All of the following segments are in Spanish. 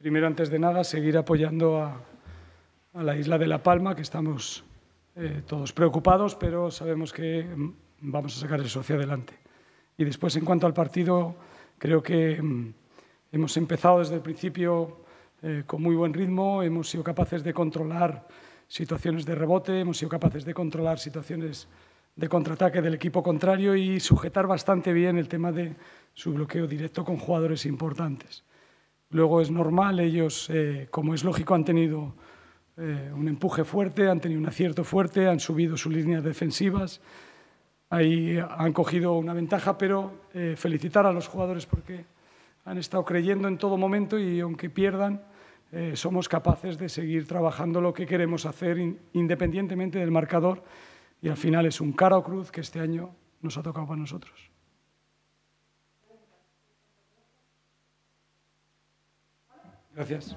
primero, antes de nada, seguir apoyando a, la isla de La Palma, que estamos eh, todos preocupados, pero sabemos que mm, vamos a sacar eso hacia adelante. Y después, en cuanto al partido, creo que mm, hemos empezado desde el principio eh, con muy buen ritmo, hemos sido capaces de controlar situaciones de rebote, hemos sido capaces de controlar situaciones de contraataque del equipo contrario y sujetar bastante bien el tema de su bloqueo directo con jugadores importantes. Luego es normal, ellos, eh, como es lógico, han tenido eh, un empuje fuerte, han tenido un acierto fuerte, han subido sus líneas defensivas, ahí han cogido una ventaja, pero eh, felicitar a los jugadores porque han estado creyendo en todo momento y aunque pierdan, somos capaces de seguir trabajando lo que queremos hacer independientemente del marcador y al final es un caro cruz que este año nos ha tocado para nosotros. Avias.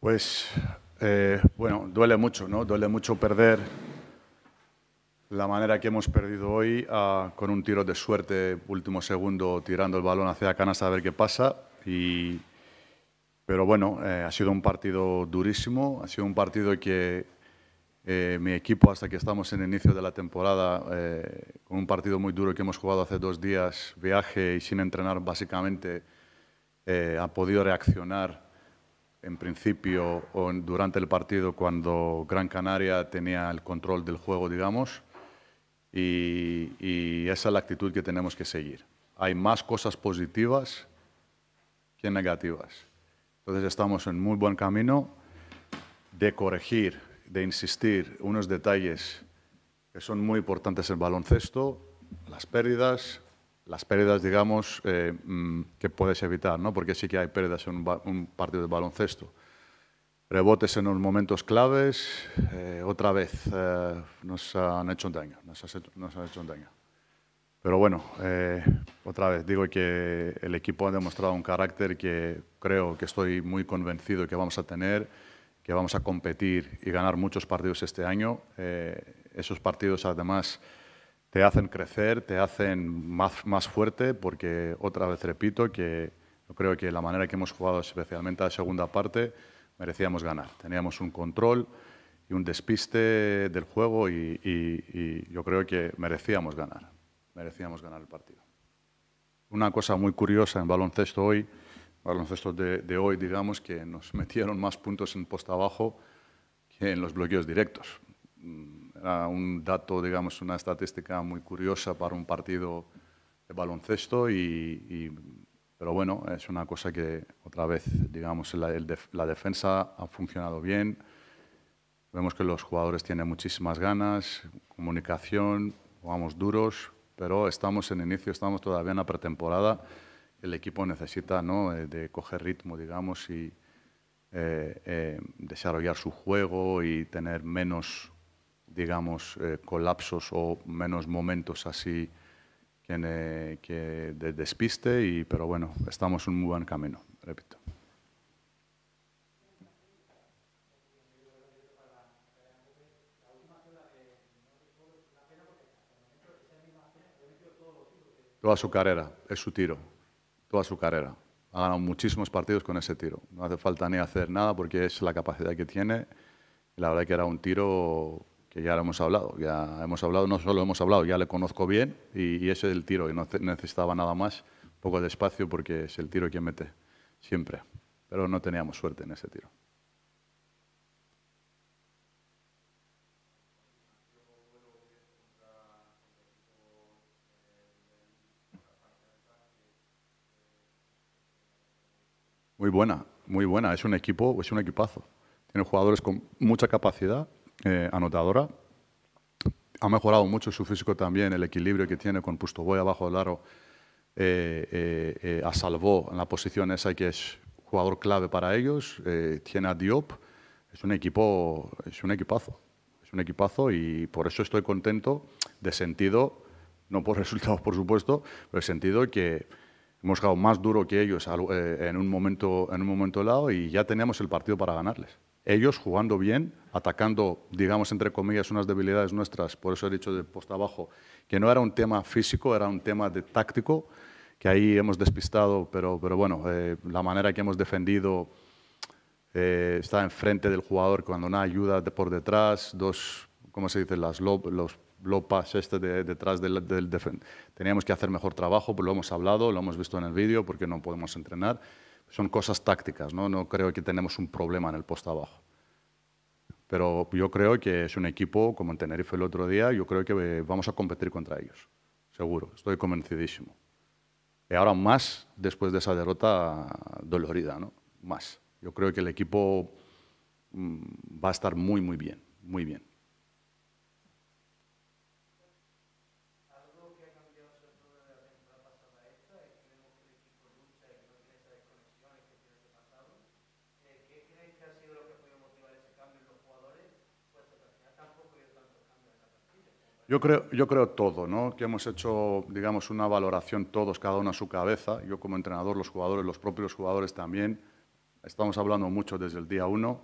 Pues, eh, bueno, duele mucho, ¿no? Duele mucho perder la manera que hemos perdido hoy ah, con un tiro de suerte, último segundo, tirando el balón hacia canasta a ver qué pasa. Y, pero bueno, eh, ha sido un partido durísimo, ha sido un partido que eh, mi equipo, hasta que estamos en inicio de la temporada, con un partido muy duro que hemos jugado hace dos días, viaje y sin entrenar básicamente, ha podido reaccionar en principio o durante el partido cuando Gran Canaria tenía el control del juego, digamos, y, esa es la actitud que tenemos que seguir. Hay más cosas positivas que negativas. Entonces estamos en muy buen camino de corregir, de insistir unos detalles que son muy importantes en baloncesto, las pérdidas, las pérdidas, digamos, eh, mm, que puedes evitar, ¿no? porque sí que hay pérdidas en un, partido de baloncesto. Rebotes en los momentos claves, eh, otra vez eh, nos han hecho daño, nos han hecho un daño. Pero bueno, otra vez digo que el equipo ha demostrado un carácter que creo que estoy muy convencido que vamos a tener, que vamos a competir y ganar muchos partidos este año. esos partidos además te hacen crecer, te hacen más, más fuerte, porque otra vez repito que yo creo que la manera que hemos jugado, especialmente la segunda parte, merecíamos ganar. Teníamos un control y un despiste del juego y, yo creo que merecíamos ganar, merecíamos ganar el partido. Una cosa muy curiosa en baloncesto hoy, baloncesto de, de hoy, digamos, que nos metieron más puntos en posta abajo que en los bloqueos directos mm, un dato, digamos, una estadística muy curiosa para un partido de baloncesto, y, pero bueno, es una cosa que otra vez, digamos, la, defensa ha funcionado bien. Vemos que los jugadores tienen muchísimas ganas, comunicación, jugamos duros, pero estamos en inicio, estamos todavía en la pretemporada. El equipo necesita ¿no? Eh, de coger ritmo, digamos, y eh, eh, desarrollar su juego y tener menos digamos, eh, colapsos o menos momentos así que, que de despiste, y, pero bueno, estamos en un muy buen camino, repito. Toda su carrera, es su tiro, toda su carrera. Ha ganado muchísimos partidos con ese tiro. No hace falta ni hacer nada porque es la capacidad que tiene. La verdad que era un tiro que ya lo hemos hablado, ya hemos hablado, no solo hemos hablado, ya le conozco bien y, ese es el tiro, y no necesitaba nada más, un poco de espacio porque es el tiro quien mete, siempre. Pero no teníamos suerte en ese tiro. Muy buena, muy buena. Es un equipo, es un equipazo. Tiene jugadores con mucha capacidad, eh, anotadora. Ha mejorado mucho su físico también, el equilibrio que tiene con Pustoboy abajo del aro. Eh, eh, a Salvó en la posición esa que es jugador clave para ellos. tiene a Diop. Es un, equipo, es un equipazo. Es un equipazo y por eso estoy contento de sentido, no por resultados, por supuesto, pero el sentido que hemos jugado más duro que ellos en un momento, en un momento dado y ya teníamos el partido para ganarles ellos jugando bien, atacando, digamos, entre comillas, unas debilidades nuestras, por eso he dicho de posta abajo, que no era un tema físico, era un tema de táctico, que ahí hemos despistado, pero, bueno, eh, la manera que hemos defendido eh, está enfrente del jugador cuando una ayuda de por detrás, dos, ¿cómo se dice? Las los lopas este detrás del, del defensa. Teníamos que hacer mejor trabajo, pues lo hemos hablado, lo hemos visto en el vídeo, porque no podemos entrenar son cosas tácticas, ¿no? No creo que tenemos un problema en el poste abajo. Pero yo creo que es un equipo, como en Tenerife el otro día, yo creo que eh, vamos a competir contra ellos. Seguro, estoy convencidísimo. Y ahora más después de esa derrota dolorida, ¿no? Más. Yo creo que el equipo mm, va a estar muy, muy bien, muy bien. Yo creo, yo creo todo, ¿no? que hemos hecho digamos, una valoración todos, cada uno a su cabeza, yo como entrenador, los jugadores, los propios jugadores también, estamos hablando mucho desde el día uno,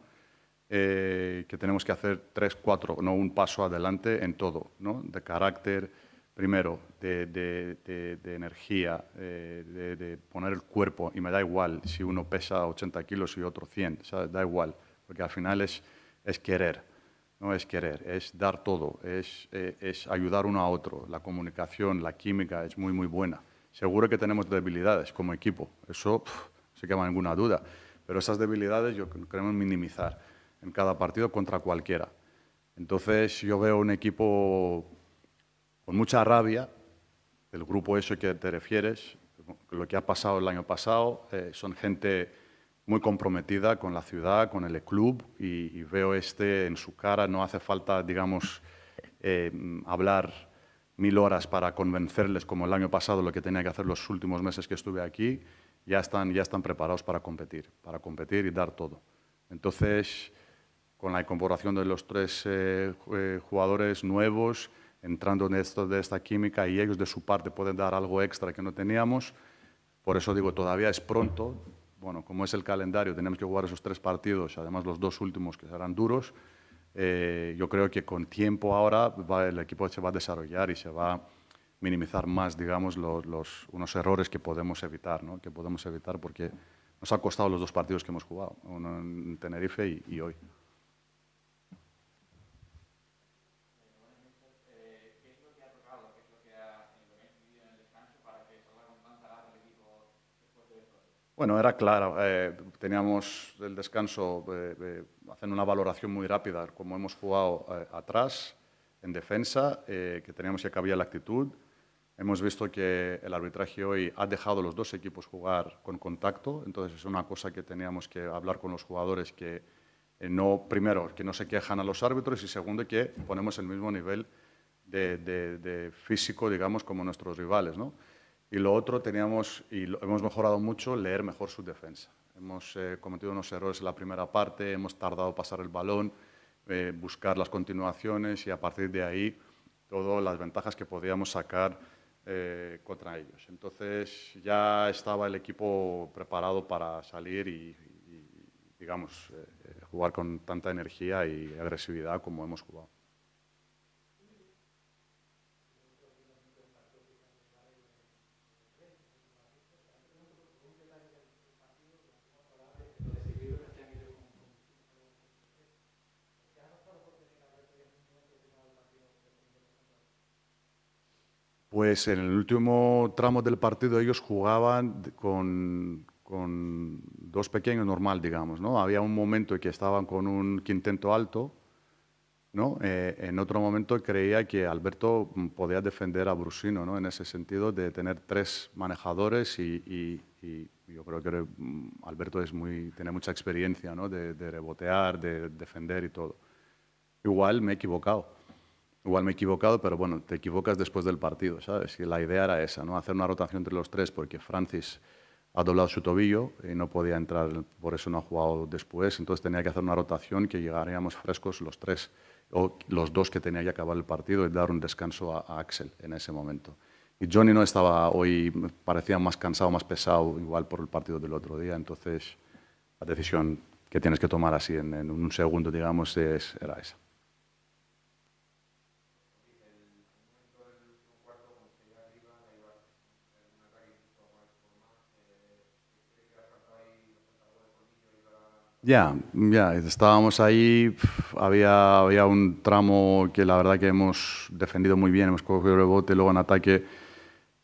eh, que tenemos que hacer tres, cuatro, no un paso adelante en todo, ¿no? de carácter, primero, de, de, energía, eh, de, poner el cuerpo, y me da igual si uno pesa 80 kilos y otro 100, da igual, porque al final es, es querer no es querer, es dar todo, eh, es, ayudar uno a otro. La comunicación, la química es muy, muy buena. Seguro que tenemos debilidades como equipo, eso se quema ninguna duda, pero esas debilidades yo queremos minimizar en cada partido contra cualquiera. Entonces yo veo un equipo con mucha rabia, el grupo eso que te refieres, lo que ha pasado el año pasado, eh, son gente muy comprometida con la ciudad, con el club, y, veo este en su cara. No hace falta, digamos, eh, hablar mil horas para convencerles, como el año pasado lo que tenía que hacer los últimos meses que estuve aquí. Ya están, ya están preparados para competir, para competir y dar todo. Entonces, con la incorporación de los tres eh, eh, jugadores nuevos, entrando en esto de esta química y ellos de su parte pueden dar algo extra que no teníamos. Por eso digo, todavía es pronto, bueno, como es el calendario, tenemos que jugar esos tres partidos, además los dos últimos que serán duros, eh, yo creo que con tiempo ahora va, el equipo se va a desarrollar y se va a minimizar más, digamos, los, unos errores que podemos evitar, ¿no? que podemos evitar porque nos ha costado los dos partidos que hemos jugado, uno en Tenerife y hoy. Bueno, era claro, eh, teníamos el descanso, eh, eh, haciendo una valoración muy rápida, como hemos jugado atrás, en defensa, que teníamos que cabía la actitud. Hemos visto que el arbitraje hoy ha dejado a los dos equipos jugar con contacto, entonces es una cosa que teníamos que hablar con los jugadores que no, primero, que no se quejan a los árbitros y segundo, que ponemos el mismo nivel de, de físico, digamos, como nuestros rivales, ¿no? Y lo otro, teníamos, y lo, hemos mejorado mucho, leer mejor su defensa. Hemos eh, cometido unos errores en la primera parte, hemos tardado en pasar el balón, eh, buscar las continuaciones y a partir de ahí todas las ventajas que podíamos sacar eh, contra ellos. Entonces ya estaba el equipo preparado para salir y, y digamos, jugar con tanta energía y agresividad como hemos jugado. Pues en el último tramo del partido ellos jugaban con, dos pequeños normal, digamos, ¿no? Había un momento que estaban con un quinteto alto, ¿no? Eh, en otro momento creía que Alberto mm, podía defender a Brusino, ¿no? En ese sentido de tener tres manejadores y, yo creo que mm, Alberto es muy, tiene mucha experiencia, De, de rebotear, de defender y todo. Igual me he equivocado Igual me he equivocado, pero bueno, te equivocas después del partido, ¿sabes? Y la idea era esa, ¿no? Hacer una rotación entre los tres porque Francis ha doblado su tobillo y no podía entrar, por eso no ha jugado después, entonces tenía que hacer una rotación que llegaríamos frescos los tres, o los dos que tenía que acabar el partido y dar un descanso a, Axel en ese momento. Y Johnny no estaba hoy, parecía más cansado, más pesado, igual por el partido del otro día, entonces la decisión que tienes que tomar así en, en un segundo, digamos, es, era esa. Ya, ya, estábamos ahí, había, había un tramo que la verdad que hemos defendido muy bien, hemos cogido el rebote, luego en ataque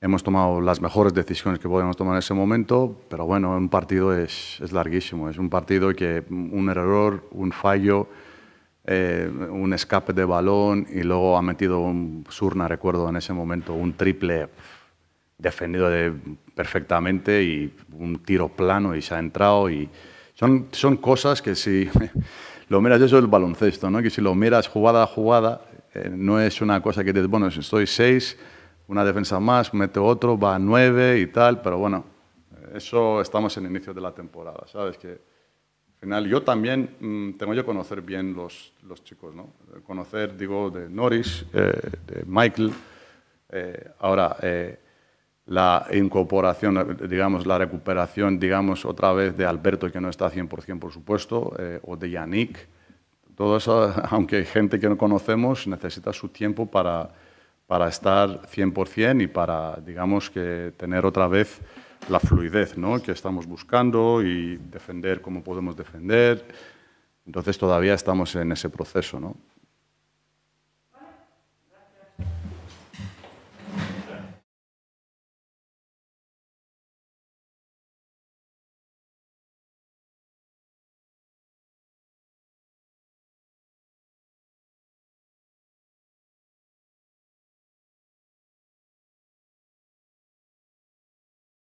hemos tomado las mejores decisiones que podemos tomar en ese momento, pero bueno, un partido es, larguísimo, es un partido que un error, un fallo, eh, un escape de balón y luego ha metido un Surna, recuerdo en ese momento, un triple defendido perfectamente y un tiro plano y se ha entrado y son, son cosas que si lo miras, eso es el baloncesto, ¿no? que si lo miras jugada a jugada, eh, no es una cosa que dices, bueno, si estoy seis, una defensa más, meto otro, va a nueve y tal, pero bueno, eso estamos en el inicio de la temporada, ¿sabes? Que al final yo también mm, tengo que conocer bien los, los chicos, ¿no? Conocer, digo, de Norris, eh, de Michael. Eh, ahora, eh, la incorporación, digamos, la recuperación, digamos, otra vez de Alberto, que no está 100%, por supuesto, eh, o de Yannick. Todo eso, aunque hay gente que no conocemos, necesita su tiempo para, para estar 100% y para, digamos, que tener otra vez la fluidez ¿no? que estamos buscando y defender cómo podemos defender. Entonces todavía estamos en ese proceso. ¿no?